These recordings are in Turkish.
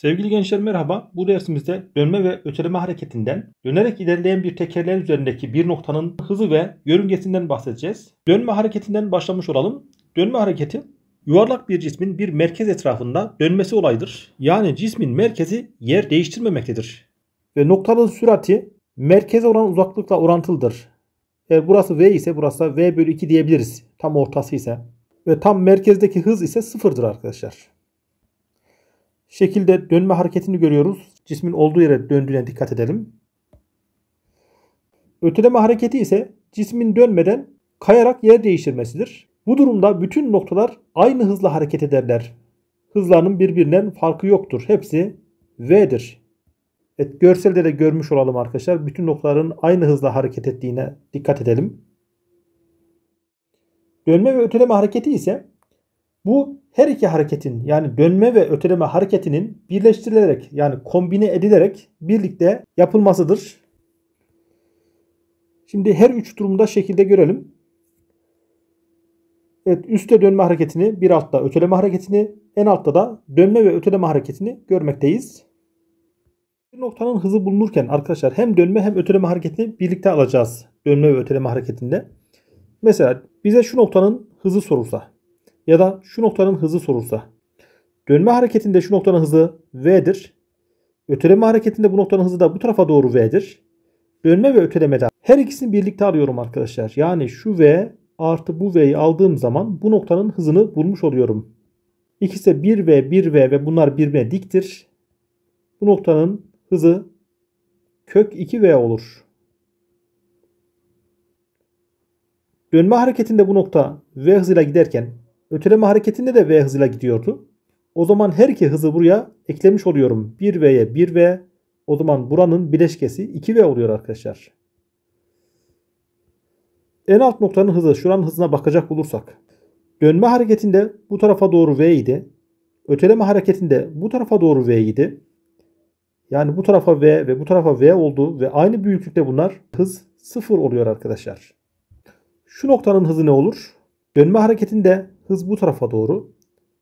Sevgili gençler merhaba. Bu dersimizde dönme ve öteleme hareketinden dönerek ilerleyen bir tekerleğin üzerindeki bir noktanın hızı ve yörüngesinden bahsedeceğiz. Dönme hareketinden başlamış olalım. Dönme hareketi yuvarlak bir cismin bir merkez etrafında dönmesi olaydır. Yani cismin merkezi yer değiştirmemektedir. Ve noktanın sürati merkeze olan uzaklıkla orantılıdır. Eğer burası V ise burası da V bölü 2 diyebiliriz. Tam ortası ise. Ve tam merkezdeki hız ise sıfırdır arkadaşlar şekilde dönme hareketini görüyoruz. Cismin olduğu yere döndüğüne dikkat edelim. Öteleme hareketi ise cismin dönmeden kayarak yer değiştirmesidir. Bu durumda bütün noktalar aynı hızla hareket ederler. Hızlarının birbirinden farkı yoktur. Hepsi V'dir. Evet, görselde de görmüş olalım arkadaşlar. Bütün noktaların aynı hızla hareket ettiğine dikkat edelim. Dönme ve öteleme hareketi ise bu her iki hareketin yani dönme ve öteleme hareketinin birleştirilerek yani kombine edilerek birlikte yapılmasıdır. Şimdi her üç durumda şekilde görelim. Evet üstte dönme hareketini, bir altta öteleme hareketini, en altta da dönme ve öteleme hareketini görmekteyiz. Bir noktanın hızı bulunurken arkadaşlar hem dönme hem öteleme hareketini birlikte alacağız. Dönme ve öteleme hareketinde. Mesela bize şu noktanın hızı sorulsa ya da şu noktanın hızı sorulsa. Dönme hareketinde şu noktanın hızı v'dir. Öteleme hareketinde bu noktanın hızı da bu tarafa doğru v'dir. Dönme ve ötelemeden her ikisini birlikte alıyorum arkadaşlar. Yani şu v artı bu v'yi aldığım zaman bu noktanın hızını bulmuş oluyorum. İkisi 1v 1v ve bunlar birbirine diktir. Bu noktanın hızı kök 2v olur. Dönme hareketinde bu nokta v hızıyla giderken Öteleme hareketinde de v hızıyla gidiyordu. O zaman her iki hızı buraya eklemiş oluyorum. 1v'ye 1v. O zaman buranın bileşkesi 2v oluyor arkadaşlar. En alt noktanın hızı şuranın hızına bakacak olursak. Dönme hareketinde bu tarafa doğru v idi. Öteleme hareketinde bu tarafa doğru v idi. Yani bu tarafa v ve bu tarafa v oldu ve aynı büyüklükte bunlar hız 0 oluyor arkadaşlar. Şu noktanın hızı ne olur? Dönme hareketinde Hız bu tarafa doğru.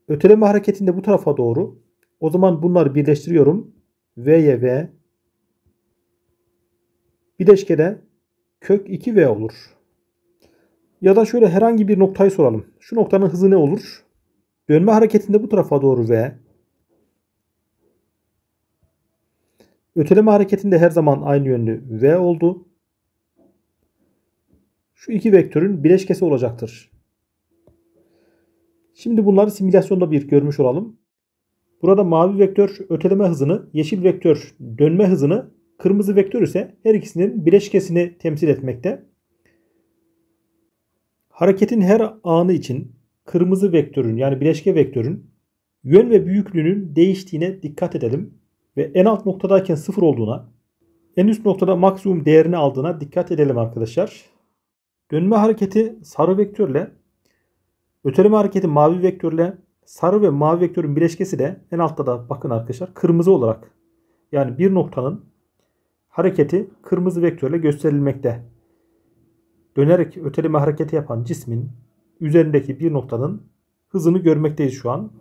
Öteleme hareketinde bu tarafa doğru. O zaman bunları birleştiriyorum. V'ye V. Bileşkede kök 2V olur. Ya da şöyle herhangi bir noktayı soralım. Şu noktanın hızı ne olur? Dönme hareketinde bu tarafa doğru V. Öteleme hareketinde her zaman aynı yönlü V oldu. Şu iki vektörün bileşkesi olacaktır. Şimdi bunları simülasyonda bir görmüş olalım. Burada mavi vektör öteleme hızını, yeşil vektör dönme hızını, kırmızı vektör ise her ikisinin bileşkesini temsil etmekte. Hareketin her anı için kırmızı vektörün yani bileşke vektörün yön ve büyüklüğünün değiştiğine dikkat edelim ve en alt noktadayken sıfır olduğuna, en üst noktada maksimum değerini aldığına dikkat edelim arkadaşlar. Dönme hareketi sarı vektörle Öteleme hareketi mavi vektörle sarı ve mavi vektörün bileşkesi de en altta da bakın arkadaşlar kırmızı olarak yani bir noktanın hareketi kırmızı vektörle gösterilmekte. Dönerek öteleme hareketi yapan cismin üzerindeki bir noktanın hızını görmekteyiz şu an.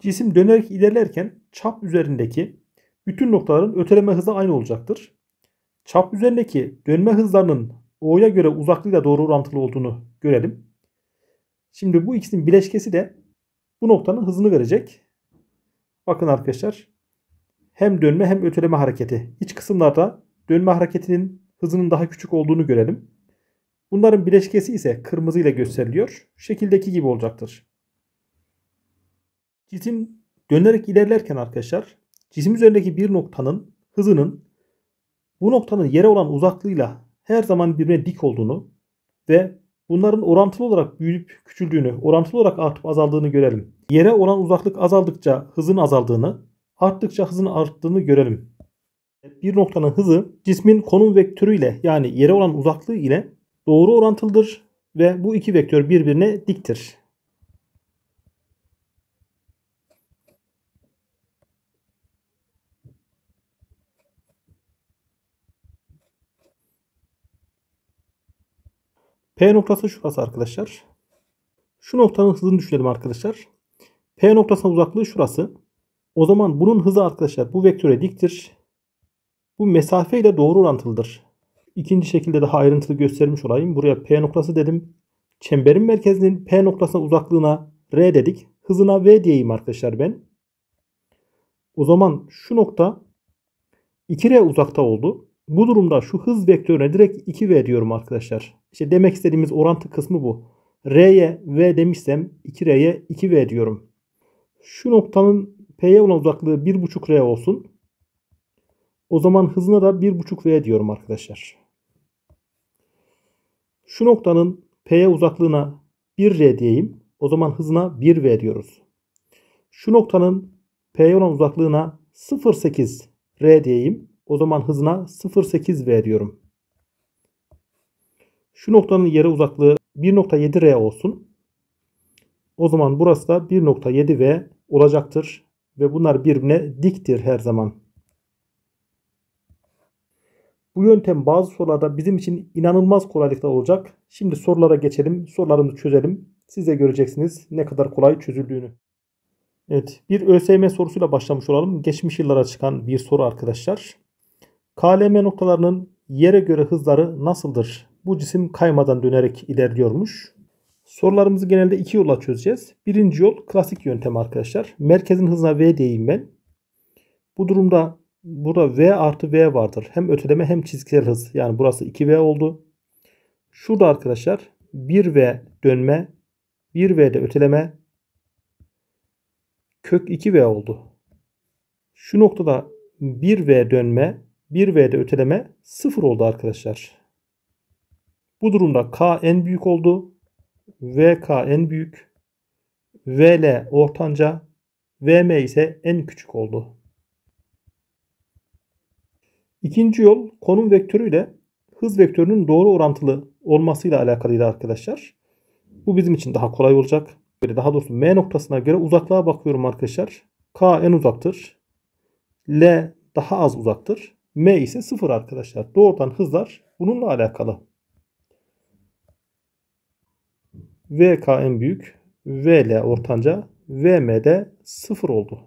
Cisim dönerek ilerlerken çap üzerindeki bütün noktaların öteleme hızı aynı olacaktır. Çap üzerindeki dönme hızlarının O'ya göre uzaklığıyla doğru orantılı olduğunu görelim. Şimdi bu ikisinin bileşkesi de bu noktanın hızını verecek. Bakın arkadaşlar hem dönme hem öteleme hareketi. İç kısımlarda dönme hareketinin hızının daha küçük olduğunu görelim. Bunların bileşkesi ise kırmızı ile gösteriliyor. şekildeki gibi olacaktır. Cisim dönerek ilerlerken arkadaşlar cisim üzerindeki bir noktanın hızının bu noktanın yere olan uzaklığıyla her zaman birbirine dik olduğunu ve bunların orantılı olarak büyüyüp küçüldüğünü, orantılı olarak artıp azaldığını görelim. Yere olan uzaklık azaldıkça hızın azaldığını, arttıkça hızın arttığını görelim. Bir noktanın hızı cismin konum vektörüyle yani yere olan uzaklığı ile doğru orantılıdır ve bu iki vektör birbirine diktir. P noktası şurası arkadaşlar. Şu noktanın hızını düşünelim arkadaşlar. P noktasına uzaklığı şurası. O zaman bunun hızı arkadaşlar bu vektöre diktir. Bu mesafe ile doğru orantılıdır. İkinci şekilde daha ayrıntılı göstermiş olayım. Buraya P noktası dedim. Çemberin merkezinin P noktasına uzaklığına R dedik. Hızına V diyeyim arkadaşlar ben. O zaman şu nokta 2R uzakta oldu. Bu durumda şu hız vektörüne direkt 2 v diyorum arkadaşlar. İşte demek istediğimiz orantı kısmı bu. R'ye v demişsem 2R'ye 2v diyorum. Şu noktanın P'ye olan uzaklığı 1.5R olsun. O zaman hızına da 1.5V diyorum arkadaşlar. Şu noktanın P'ye uzaklığına 1R diyeyim. O zaman hızına 1V diyoruz. Şu noktanın P'ye olan uzaklığına 0.8R diyeyim. O zaman hızına 0.8 veriyorum. Şu noktanın yere uzaklığı 1.7 R olsun. O zaman burası da 1.7 V olacaktır. Ve bunlar birbirine diktir her zaman. Bu yöntem bazı sorularda bizim için inanılmaz kolaylıkta olacak. Şimdi sorulara geçelim. Sorularımızı çözelim. Siz de göreceksiniz ne kadar kolay çözüldüğünü. Evet bir ÖSYM sorusuyla başlamış olalım. Geçmiş yıllara çıkan bir soru arkadaşlar. KLM noktalarının yere göre hızları nasıldır? Bu cisim kaymadan dönerek ilerliyormuş. Sorularımızı genelde iki yolla çözeceğiz. Birinci yol klasik yöntem arkadaşlar. Merkezin hızına V diyeyim ben. Bu durumda burada V artı V vardır. Hem öteleme hem çizgisel hız. Yani burası 2V oldu. Şurada arkadaşlar 1V dönme, 1V de öteleme, kök 2V oldu. Şu noktada 1V dönme, 1V'de öteleme 0 oldu arkadaşlar. Bu durumda K en büyük oldu. VK en büyük. VL ortanca. VM ise en küçük oldu. İkinci yol konum vektörü ile hız vektörünün doğru orantılı olmasıyla alakalıydı arkadaşlar. Bu bizim için daha kolay olacak. Böyle daha doğrusu M noktasına göre uzaklığa bakıyorum arkadaşlar. K en uzaktır. L daha az uzaktır. M ise 0 arkadaşlar. Doğrudan hızlar bununla alakalı. VK en büyük, VL ortanca, VM de 0 oldu.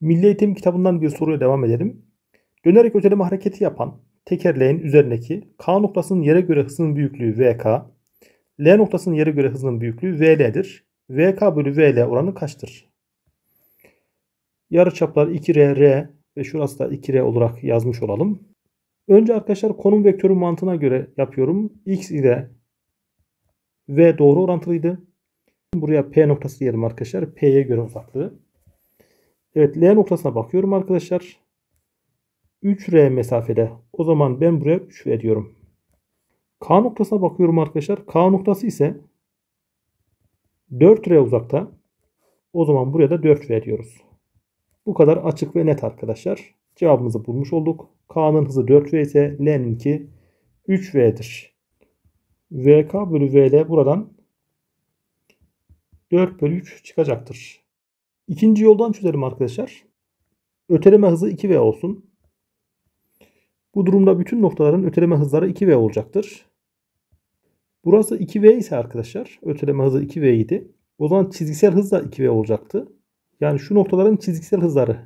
Milli Eğitim kitabından bir soruya devam edelim. Dönerek öteleme hareketi yapan tekerleğin üzerindeki K noktasının yere göre hızının büyüklüğü VK, L noktasının yere göre hızının büyüklüğü VL'dir. VK bölü VL oranı kaçtır? Yarıçaplar 2R, R, ve şurası da 2R olarak yazmış olalım. Önce arkadaşlar konum vektörü mantığına göre yapıyorum. X ile V doğru orantılıydı. Buraya P noktası diyelim arkadaşlar. P'ye göre uzaklığı. Evet L noktasına bakıyorum arkadaşlar. 3R mesafede. O zaman ben buraya 3R diyorum. K noktasına bakıyorum arkadaşlar. K noktası ise 4R uzakta. O zaman buraya da 4R diyoruz. Bu kadar açık ve net arkadaşlar. Cevabımızı bulmuş olduk. K'nın hızı 4V ise L'ninki 3V'dir. VK bölü VL buradan 4 bölü 3 çıkacaktır. İkinci yoldan çözelim arkadaşlar. Öteleme hızı 2V olsun. Bu durumda bütün noktaların öteleme hızları 2V olacaktır. Burası 2V ise arkadaşlar öteleme hızı 2V idi. O zaman çizgisel hız da 2V olacaktı. Yani şu noktaların çizgisel hızları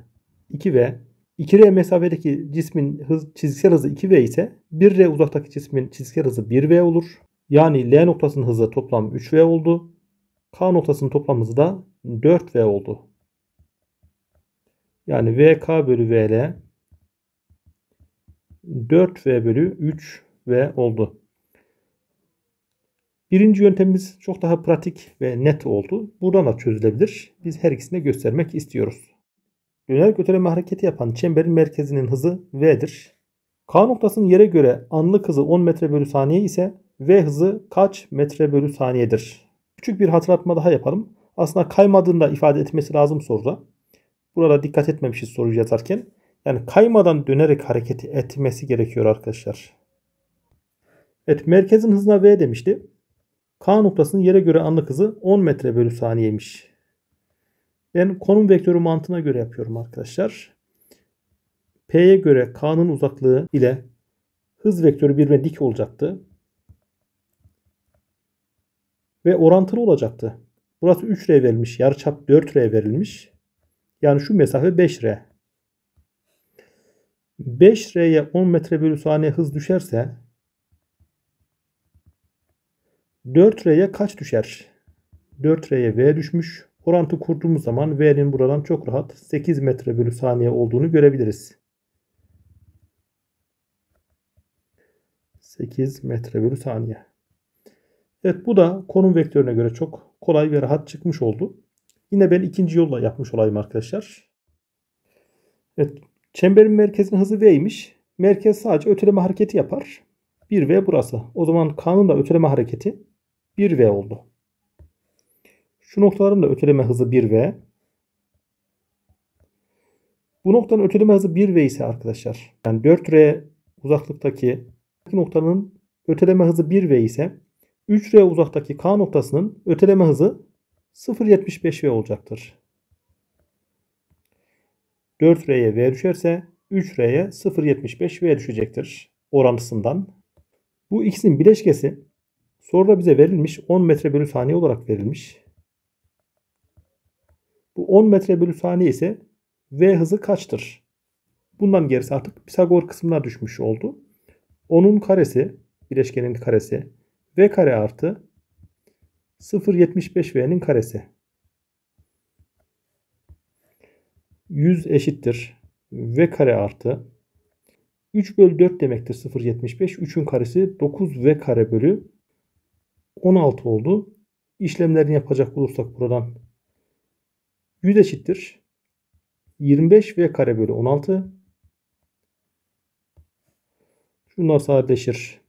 2V. 2R mesafedeki cismin hız, çizgisel hızı 2V ise 1R uzaktaki cismin çizgisel hızı 1V olur. Yani L noktasının hızı toplam 3V oldu. K noktasının toplam hızı da 4V oldu. Yani VK bölü VL 4V bölü 3V oldu. Birinci yöntemimiz çok daha pratik ve net oldu. Buradan da çözülebilir. Biz her ikisini de göstermek istiyoruz. Döner götürme hareketi yapan çemberin merkezinin hızı V'dir. K noktasının yere göre anlık hızı 10 metre bölü saniye ise V hızı kaç metre bölü saniyedir? Küçük bir hatırlatma daha yapalım. Aslında kaymadığında ifade etmesi lazım soruda. Burada dikkat etmemişiz soruyu yazarken. Yani kaymadan dönerek hareketi etmesi gerekiyor arkadaşlar. Evet merkezin hızına V demişti. K noktasının yere göre anlık hızı 10 metre bölü saniyemiş. Ben konum vektörü mantığına göre yapıyorum arkadaşlar. P'ye göre K'nın uzaklığı ile hız vektörü birbirine dik olacaktı. Ve orantılı olacaktı. Burası 3R verilmiş. Yarıçap 4R verilmiş. Yani şu mesafe 5R. 5R'ye 10 metre bölü saniye hız düşerse 4R'ye kaç düşer? 4R'ye V düşmüş. Orantı kurduğumuz zaman V'nin buradan çok rahat 8 metre bölü saniye olduğunu görebiliriz. 8 metre bölü saniye. Evet bu da konum vektörüne göre çok kolay ve rahat çıkmış oldu. Yine ben ikinci yolla yapmış olayım arkadaşlar. Evet çemberin merkezinin hızı V'ymiş. Merkez sadece öteleme hareketi yapar. 1V burası. O zaman kanun da öteleme hareketi 1V oldu. Şu noktaların da öteleme hızı 1V. Bu noktanın öteleme hızı 1V ise arkadaşlar yani 4R uzaklıktaki noktanın öteleme hızı 1V ise 3R uzaktaki K noktasının öteleme hızı 0.75V olacaktır. 4R'ye V düşerse 3R'ye 0.75V düşecektir orantısından. Bu ikisinin bileşkesi Sonra bize verilmiş 10 metre bölü saniye olarak verilmiş. Bu 10 metre bölü saniye ise v hızı kaçtır? Bundan gerisi artık Pisagor kısmına düşmüş oldu. 10'un karesi, bileşkenin karesi v kare artı 0.75 v'nin karesi. 100 eşittir v kare artı 3 bölü 4 demektir 0.75. 3'ün karesi 9 v kare bölü 16 oldu. İşlemlerini yapacak olursak buradan 100 eşittir. 25 ve kare bölü 16. Şunlar sadeleşir.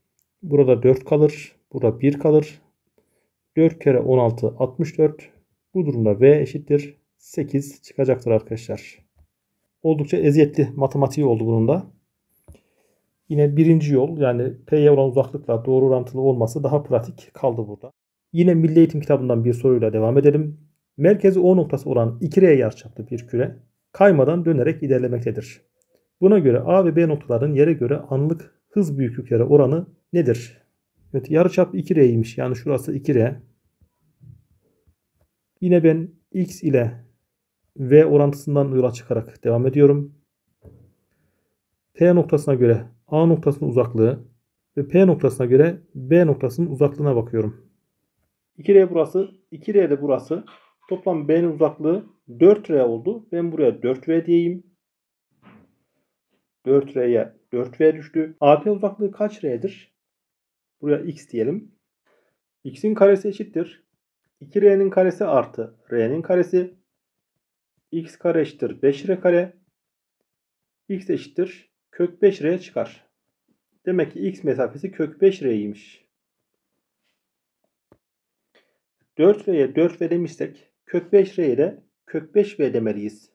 Burada 4 kalır. Burada 1 kalır. 4 kere 16 64. Bu durumda v eşittir 8 çıkacaktır arkadaşlar. Oldukça eziyetli matematiği oldu bunun da. Yine birinci yol yani P'ye olan uzaklıkla doğru orantılı olması daha pratik kaldı burada. Yine Milli Eğitim kitabından bir soruyla devam edelim. Merkezi O noktası olan 2R yarçaplı bir küre kaymadan dönerek ilerlemektedir. Buna göre A ve B noktaların yere göre anlık hız büyüklükleri oranı nedir? Evet yarıçap 2R'ymiş. Yani şurası 2R. Yine ben X ile V orantısından yola çıkarak devam ediyorum. T noktasına göre A noktasının uzaklığı ve P noktasına göre B noktasının uzaklığına bakıyorum. 2R burası, 2R de burası. Toplam B'nin uzaklığı 4R oldu. Ben buraya 4V diyeyim. 4R'ye 4V düştü. AP uzaklığı kaç R'dir? Buraya X diyelim. X'in karesi eşittir. 2R'nin karesi artı R'nin karesi. X kare eşittir 5R kare. X eşittir kök 5R çıkar. Demek ki x mesafesi kök 5R'ymiş. 4R'ye 4V demişsek kök 5R'ye de kök 5V demeliyiz.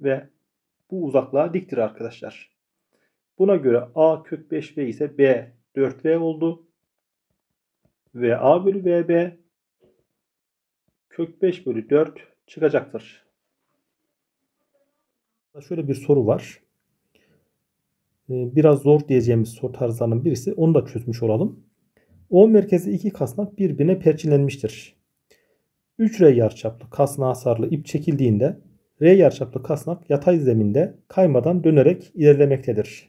Ve bu uzaklığa diktir arkadaşlar. Buna göre A kök 5V ise B 4V oldu. Ve A bölü VB kök 5 bölü 4 çıkacaktır. Şöyle bir soru var. Ee, biraz zor diyeceğimiz soru tarzlarının birisi. Onu da çözmüş olalım. O merkezi iki kasnak birbirine perçinlenmiştir. 3 R yarçaplı kasnağa sarılı ip çekildiğinde R yarçaplı kasnak yatay zeminde kaymadan dönerek ilerlemektedir.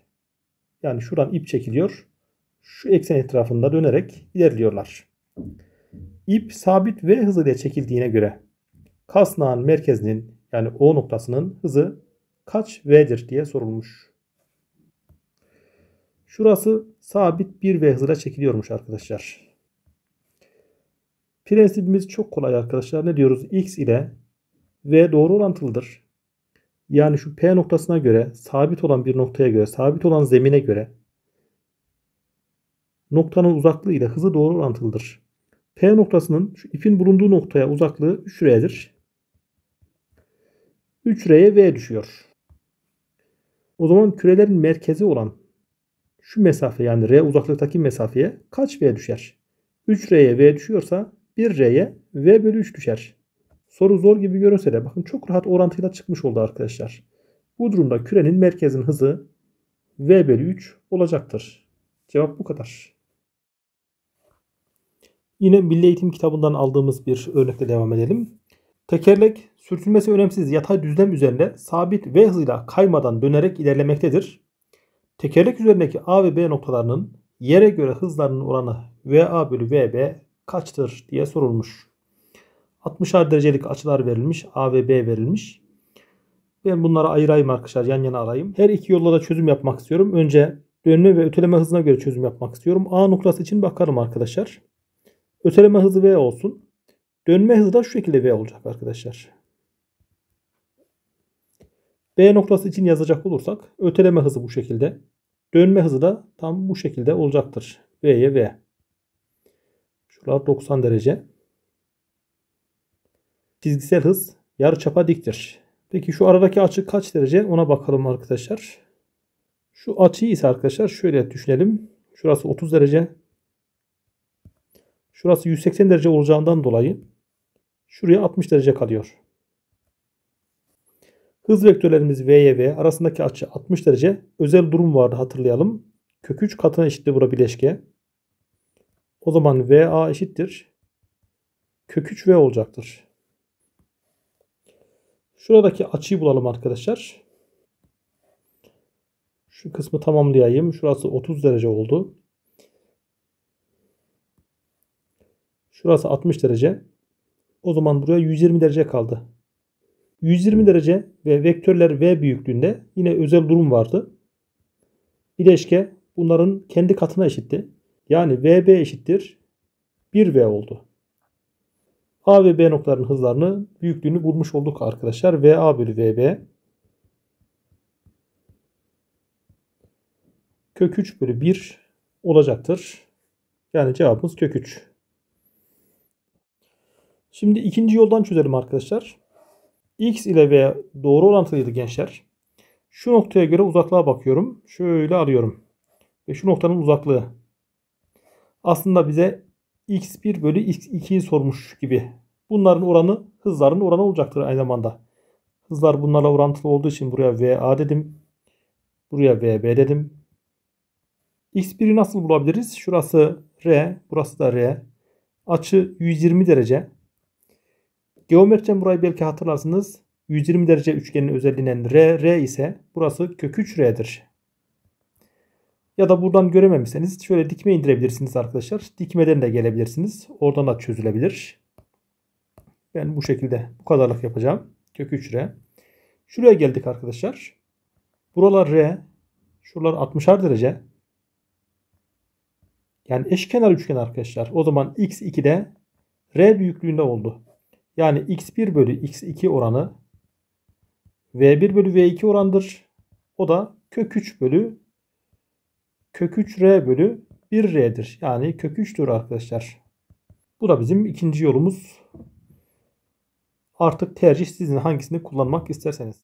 Yani şuradan ip çekiliyor. Şu eksen etrafında dönerek ilerliyorlar. İp sabit V hızıyla çekildiğine göre kasnağın merkezinin yani O noktasının hızı kaç V'dir diye sorulmuş. Şurası sabit 1 V hızıyla çekiliyormuş arkadaşlar. Prensibimiz çok kolay arkadaşlar. Ne diyoruz? X ile V doğru orantılıdır. Yani şu P noktasına göre sabit olan bir noktaya göre sabit olan zemine göre noktanın uzaklığı ile hızı doğru orantılıdır. P noktasının şu ipin bulunduğu noktaya uzaklığı 3R'dir. 3R'ye V düşüyor. O zaman kürelerin merkezi olan şu mesafe yani R uzaklıktaki mesafeye kaç V düşer? 3R'ye V düşüyorsa 1R'ye V bölü 3 düşer. Soru zor gibi görünse de bakın çok rahat orantıyla çıkmış oldu arkadaşlar. Bu durumda kürenin merkezin hızı V bölü 3 olacaktır. Cevap bu kadar. Yine Milli Eğitim kitabından aldığımız bir örnekle devam edelim. Tekerlek sürtünmesi önemsiz yatay düzlem üzerinde sabit V hızıyla kaymadan dönerek ilerlemektedir. Tekerlek üzerindeki A ve B noktalarının yere göre hızlarının oranı VA bölü VB kaçtır diye sorulmuş. 60'ar derecelik açılar verilmiş. A ve B verilmiş. Ben bunları ayırayım arkadaşlar. Yan yana arayayım. Her iki yolda da çözüm yapmak istiyorum. Önce dönme ve öteleme hızına göre çözüm yapmak istiyorum. A noktası için bakarım arkadaşlar. Öteleme hızı V olsun. Dönme hızı da şu şekilde V olacak arkadaşlar. B noktası için yazacak olursak öteleme hızı bu şekilde. Dönme hızı da tam bu şekilde olacaktır. V'ye V. Şuralar 90 derece. Çizgisel hız yarıçapa diktir. Peki şu aradaki açı kaç derece ona bakalım arkadaşlar. Şu açıyı ise arkadaşlar şöyle düşünelim. Şurası 30 derece. Şurası 180 derece olacağından dolayı Şuraya 60 derece kalıyor. Hız vektörlerimiz V'ye V arasındaki açı 60 derece. Özel durum vardı hatırlayalım. Kök 3 katına eşittir bura bileşke. O zaman VA eşittir. Kök 3 V olacaktır. Şuradaki açıyı bulalım arkadaşlar. Şu kısmı tamamlayayım. Şurası 30 derece oldu. Şurası 60 derece. O zaman buraya 120 derece kaldı. 120 derece ve vektörler V büyüklüğünde yine özel durum vardı. İleşke bunların kendi katına eşitti. Yani VB eşittir 1V oldu. A ve B noktalarının hızlarını büyüklüğünü bulmuş olduk arkadaşlar. VA bölü VB kök 3 bölü 1 olacaktır. Yani cevabımız kök 3. Şimdi ikinci yoldan çözelim arkadaşlar. X ile V doğru orantılıydı gençler. Şu noktaya göre uzaklığa bakıyorum. Şöyle arıyorum. Ve şu noktanın uzaklığı. Aslında bize x1 bölü x2'yi sormuş gibi. Bunların oranı hızların oranı olacaktır aynı zamanda. Hızlar bunlarla orantılı olduğu için buraya VA dedim. Buraya VB dedim. X1'i nasıl bulabiliriz? Şurası R, burası da R. Açı 120 derece. Geometriden burayı belki hatırlarsınız. 120 derece üçgenin özelliğinden R, R ise burası kök 3R'dir. Ya da buradan görememişseniz şöyle dikme indirebilirsiniz arkadaşlar. Dikmeden de gelebilirsiniz. Oradan da çözülebilir. Ben bu şekilde bu kadarlık yapacağım. Kök 3R. Şuraya geldik arkadaşlar. Buralar R. Şuralar 60'ar derece. Yani eşkenar üçgen arkadaşlar. O zaman x2 de R büyüklüğünde oldu. Yani x1 bölü x2 oranı v1 bölü v2 orandır. O da kök 3 bölü kök 3r bölü 1r'dir. Yani kök 3'tür arkadaşlar. Bu da bizim ikinci yolumuz. Artık tercih sizin hangisini kullanmak isterseniz.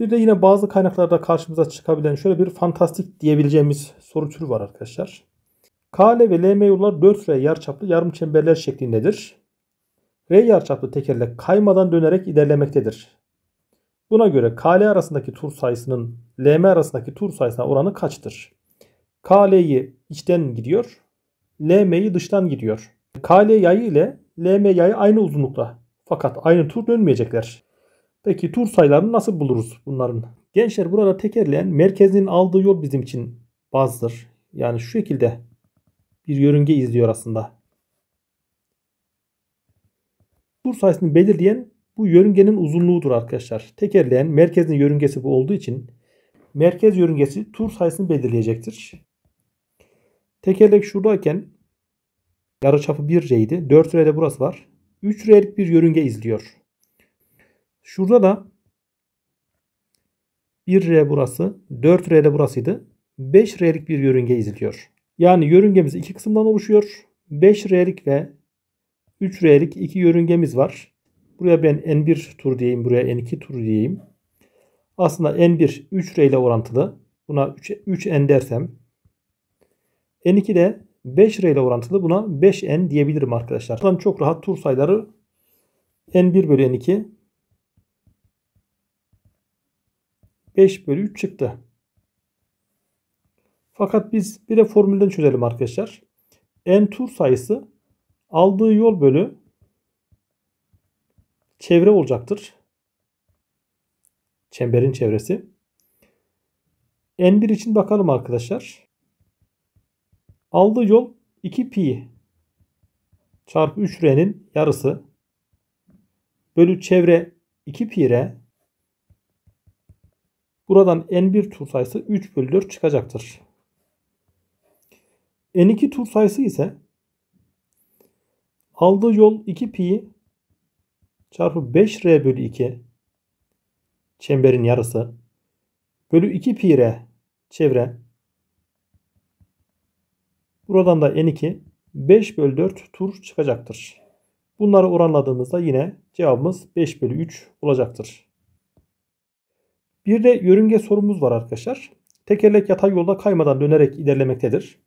Bir de yine bazı kaynaklarda karşımıza çıkabilen şöyle bir fantastik diyebileceğimiz soru türü var arkadaşlar. KL ve LM yollar 4R yarıçaplı yarım çemberler şeklindedir. R çaplı tekerlek kaymadan dönerek ilerlemektedir. Buna göre KL arasındaki tur sayısının LM arasındaki tur sayısına oranı kaçtır? KL'yi içten gidiyor. LM'yi dıştan gidiyor. KL yayı ile LM yayı aynı uzunlukta. Fakat aynı tur dönmeyecekler. Peki tur sayılarını nasıl buluruz bunların? Gençler burada tekerleyen merkezin aldığı yol bizim için bazdır. Yani şu şekilde bir yörünge izliyor aslında. Kur sayısını belirleyen bu yörüngenin uzunluğudur arkadaşlar. Tekerleyen merkezin yörüngesi bu olduğu için merkez yörüngesi tur sayısını belirleyecektir. Tekerlek şuradayken yarıçapı 1R idi. 4 de burası var. 3R'lik bir yörünge izliyor. Şurada da 1R burası, 4R de burasıydı. 5R'lik bir yörünge izliyor. Yani yörüngemiz iki kısımdan oluşuyor. 5R'lik ve 3 R'lik 2 yörüngemiz var. Buraya ben N1 tur diyeyim. Buraya N2 tur diyeyim. Aslında N1 3 R ile orantılı. Buna 3, n dersem. N2 de 5 R ile orantılı. Buna 5N diyebilirim arkadaşlar. Buradan çok rahat tur sayıları N1 bölü N2 5 bölü 3 çıktı. Fakat biz bir de formülden çözelim arkadaşlar. N tur sayısı aldığı yol bölü çevre olacaktır. Çemberin çevresi. N1 için bakalım arkadaşlar. Aldığı yol 2 pi çarpı 3 r'nin yarısı bölü çevre 2 pi r buradan n1 tur sayısı 3 bölü 4 çıkacaktır. n2 tur sayısı ise Aldığı yol 2 pi çarpı 5r bölü 2 çemberin yarısı bölü 2 pi r çevre buradan da n2 5 bölü 4 tur çıkacaktır. Bunları oranladığımızda yine cevabımız 5 bölü 3 olacaktır. Bir de yörünge sorumuz var arkadaşlar. Tekerlek yatay yolda kaymadan dönerek ilerlemektedir.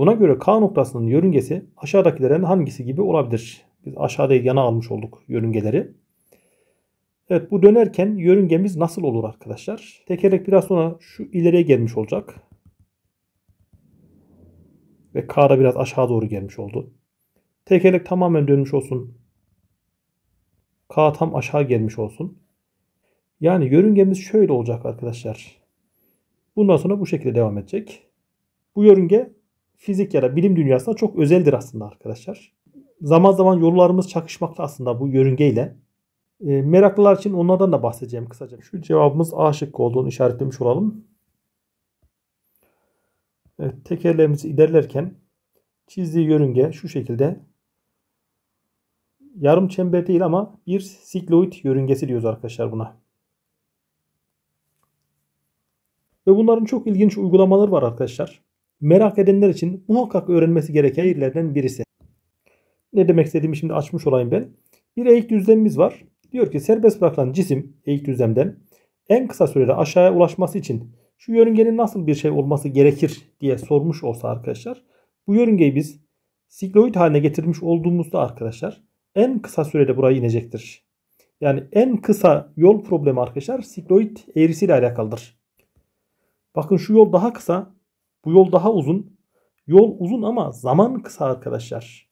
Buna göre K noktasının yörüngesi aşağıdakilerden hangisi gibi olabilir? Biz aşağıda yana almış olduk yörüngeleri. Evet bu dönerken yörüngemiz nasıl olur arkadaşlar? Tekerlek biraz sonra şu ileriye gelmiş olacak. Ve K da biraz aşağı doğru gelmiş oldu. Tekerlek tamamen dönmüş olsun. K tam aşağı gelmiş olsun. Yani yörüngemiz şöyle olacak arkadaşlar. Bundan sonra bu şekilde devam edecek. Bu yörünge fizik ya da bilim dünyasında çok özeldir aslında arkadaşlar. Zaman zaman yollarımız çakışmakta aslında bu yörüngeyle. E, meraklılar için onlardan da bahsedeceğim kısaca. Şu cevabımız A şıkkı olduğunu işaretlemiş olalım. Evet, tekerlerimizi ilerlerken çizdiği yörünge şu şekilde yarım çember değil ama bir sikloid yörüngesi diyoruz arkadaşlar buna. Ve bunların çok ilginç uygulamaları var arkadaşlar. Merak edenler için muhakkak öğrenmesi gereken yerlerden birisi. Ne demek istediğimi şimdi açmış olayım ben. Bir eğik düzlemimiz var. Diyor ki serbest bırakılan cisim eğik düzlemden en kısa sürede aşağıya ulaşması için şu yörüngenin nasıl bir şey olması gerekir diye sormuş olsa arkadaşlar. Bu yörüngeyi biz sikloid haline getirmiş olduğumuzda arkadaşlar en kısa sürede buraya inecektir. Yani en kısa yol problemi arkadaşlar sikloid eğrisiyle alakalıdır. Bakın şu yol daha kısa bu yol daha uzun. Yol uzun ama zaman kısa arkadaşlar.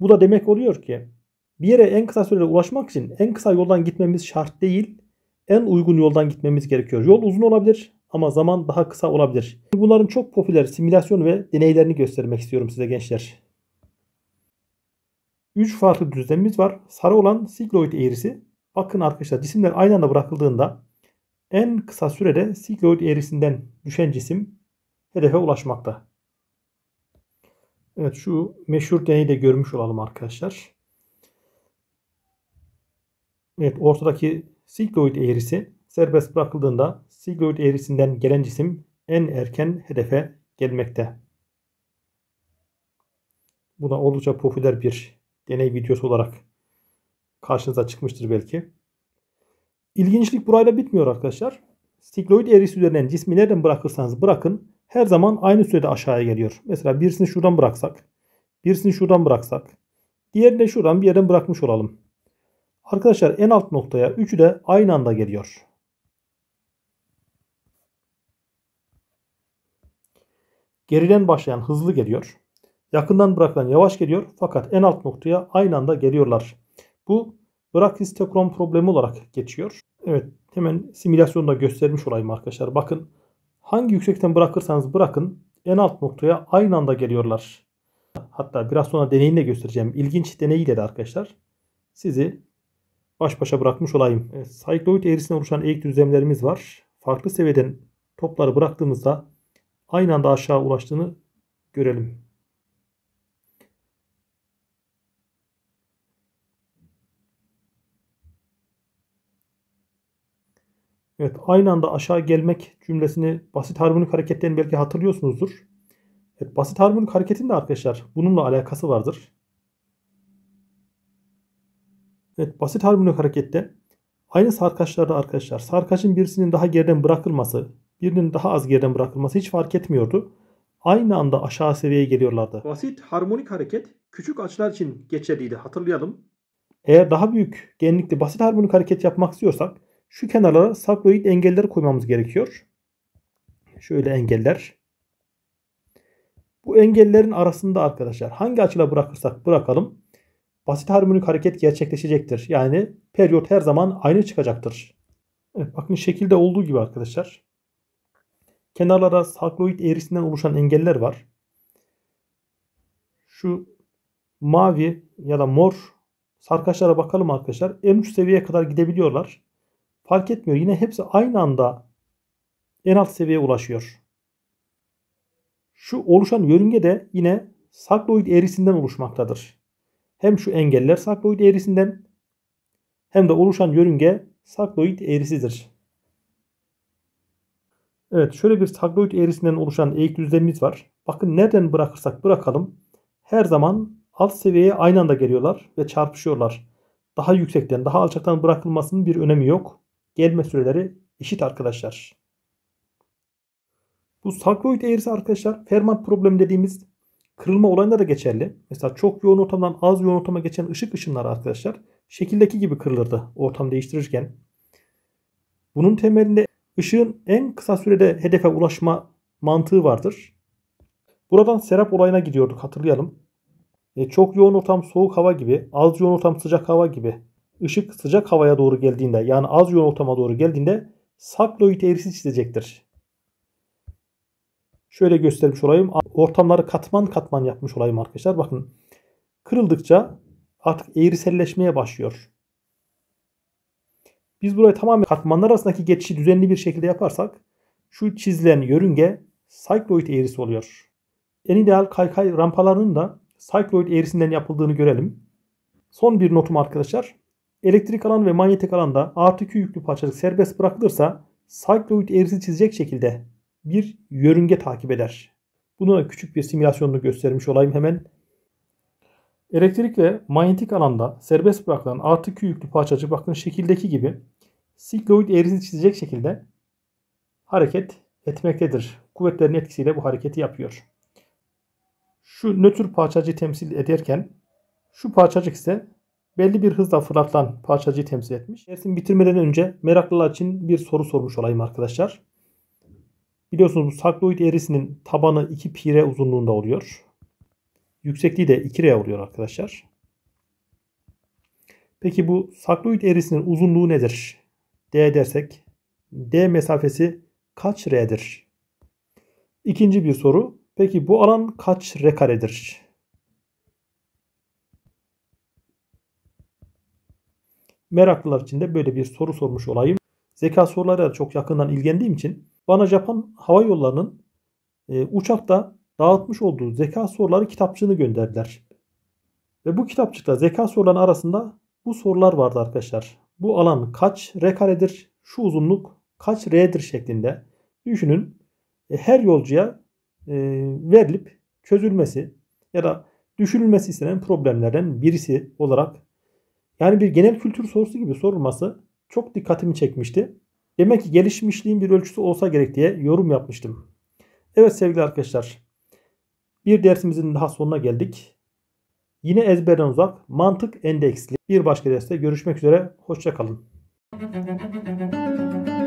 Bu da demek oluyor ki bir yere en kısa sürede ulaşmak için en kısa yoldan gitmemiz şart değil. En uygun yoldan gitmemiz gerekiyor. Yol uzun olabilir ama zaman daha kısa olabilir. Bunların çok popüler simülasyon ve deneylerini göstermek istiyorum size gençler. 3 farklı düzlemimiz var. Sarı olan sikloid eğrisi. Bakın arkadaşlar cisimler aynı anda bırakıldığında en kısa sürede sikloid eğrisinden düşen cisim hedefe ulaşmakta. Evet şu meşhur deneyi de görmüş olalım arkadaşlar. Evet ortadaki sigloid eğrisi serbest bırakıldığında sigloid eğrisinden gelen cisim en erken hedefe gelmekte. Bu da oldukça popüler bir deney videosu olarak karşınıza çıkmıştır belki. İlginçlik burayla bitmiyor arkadaşlar. Sigloid eğrisi üzerinden cismi nereden bırakırsanız bırakın her zaman aynı sürede aşağıya geliyor. Mesela birisini şuradan bıraksak, birisini şuradan bıraksak, diğerini de şuradan bir yerden bırakmış olalım. Arkadaşlar en alt noktaya üçü de aynı anda geliyor. Geriden başlayan hızlı geliyor. Yakından bırakılan yavaş geliyor fakat en alt noktaya aynı anda geliyorlar. Bu bırak histokrom problemi olarak geçiyor. Evet hemen simülasyonda göstermiş olayım arkadaşlar. Bakın Hangi yüksekten bırakırsanız bırakın en alt noktaya aynı anda geliyorlar. Hatta biraz sonra deneyini de göstereceğim. İlginç deneyiyle de arkadaşlar sizi baş başa bırakmış olayım. Evet, Cycloid eğrisine oluşan eğik düzlemlerimiz var. Farklı seviyeden topları bıraktığımızda aynı anda aşağı ulaştığını görelim. Evet aynı anda aşağı gelmek cümlesini basit harmonik hareketlerini belki hatırlıyorsunuzdur. Evet, basit harmonik hareketin de arkadaşlar bununla alakası vardır. Evet basit harmonik harekette aynı sarkaçlarda arkadaşlar sarkaçın birisinin daha geriden bırakılması birinin daha az geriden bırakılması hiç fark etmiyordu. Aynı anda aşağı seviyeye geliyorlardı. Basit harmonik hareket küçük açılar için geçerliydi hatırlayalım. Eğer daha büyük genlikte basit harmonik hareket yapmak istiyorsak şu kenarlara sakloid engelleri koymamız gerekiyor. Şöyle engeller. Bu engellerin arasında arkadaşlar hangi açıyla bırakırsak bırakalım basit harmonik hareket gerçekleşecektir. Yani periyot her zaman aynı çıkacaktır. Evet, bakın şekilde olduğu gibi arkadaşlar. Kenarlara sakloid eğrisinden oluşan engeller var. Şu mavi ya da mor sarkaçlara bakalım arkadaşlar. En üst seviyeye kadar gidebiliyorlar. Fark etmiyor. Yine hepsi aynı anda en alt seviyeye ulaşıyor. Şu oluşan yörünge de yine sakloid eğrisinden oluşmaktadır. Hem şu engeller sakloid eğrisinden hem de oluşan yörünge sakloid eğrisidir. Evet şöyle bir sakloid eğrisinden oluşan eğik düzlemimiz var. Bakın nereden bırakırsak bırakalım her zaman alt seviyeye aynı anda geliyorlar ve çarpışıyorlar. Daha yüksekten daha alçaktan bırakılmasının bir önemi yok gelme süreleri eşit arkadaşlar. Bu sakroid eğrisi arkadaşlar Fermat problemi dediğimiz kırılma olayında da geçerli. Mesela çok yoğun ortamdan az yoğun ortama geçen ışık ışınları arkadaşlar şekildeki gibi kırılırdı ortam değiştirirken. Bunun temelinde ışığın en kısa sürede hedefe ulaşma mantığı vardır. Buradan serap olayına gidiyorduk hatırlayalım. E, çok yoğun ortam soğuk hava gibi, az yoğun ortam sıcak hava gibi ışık sıcak havaya doğru geldiğinde yani az yoğun ortama doğru geldiğinde sakloid eğrisi çizecektir. Şöyle göstermiş olayım. Ortamları katman katman yapmış olayım arkadaşlar. Bakın kırıldıkça artık eğriselleşmeye başlıyor. Biz burayı tamamen katmanlar arasındaki geçişi düzenli bir şekilde yaparsak şu çizilen yörünge cycloid eğrisi oluyor. En ideal kaykay rampalarının da cycloid eğrisinden yapıldığını görelim. Son bir notum arkadaşlar. Elektrik alan ve manyetik alanda artı Q yüklü parçacık serbest bırakılırsa sakloid eğrisi çizecek şekilde bir yörünge takip eder. Bunu küçük bir simülasyonla göstermiş olayım hemen. Elektrik ve manyetik alanda serbest bırakılan artı Q yüklü parçacık bakın şekildeki gibi sikloid eğrisi çizecek şekilde hareket etmektedir. Kuvvetlerin etkisiyle bu hareketi yapıyor. Şu nötr parçacığı temsil ederken şu parçacık ise belli bir hızla fırlatılan parçacığı temsil etmiş. Dersin bitirmeden önce meraklılar için bir soru sormuş olayım arkadaşlar. Biliyorsunuz bu sakloid eğrisinin tabanı 2 re uzunluğunda oluyor. Yüksekliği de 2 re oluyor arkadaşlar. Peki bu sakloid eğrisinin uzunluğu nedir? D dersek D mesafesi kaç r'dir? İkinci bir soru. Peki bu alan kaç r karedir? Meraklılar için de böyle bir soru sormuş olayım. Zeka soruları çok yakından ilgendiğim için bana Japon Hava Yolları'nın e, uçakta dağıtmış olduğu zeka soruları kitapçığını gönderdiler. Ve bu kitapçıkta zeka soruları arasında bu sorular vardı arkadaşlar. Bu alan kaç R karedir? Şu uzunluk kaç R'dir şeklinde. Düşünün e, her yolcuya e, verilip çözülmesi ya da düşünülmesi istenen problemlerden birisi olarak yani bir genel kültür sorusu gibi sorulması çok dikkatimi çekmişti. Demek ki gelişmişliğin bir ölçüsü olsa gerek diye yorum yapmıştım. Evet sevgili arkadaşlar. Bir dersimizin daha sonuna geldik. Yine ezberden uzak mantık endeksli bir başka derste görüşmek üzere. Hoşçakalın.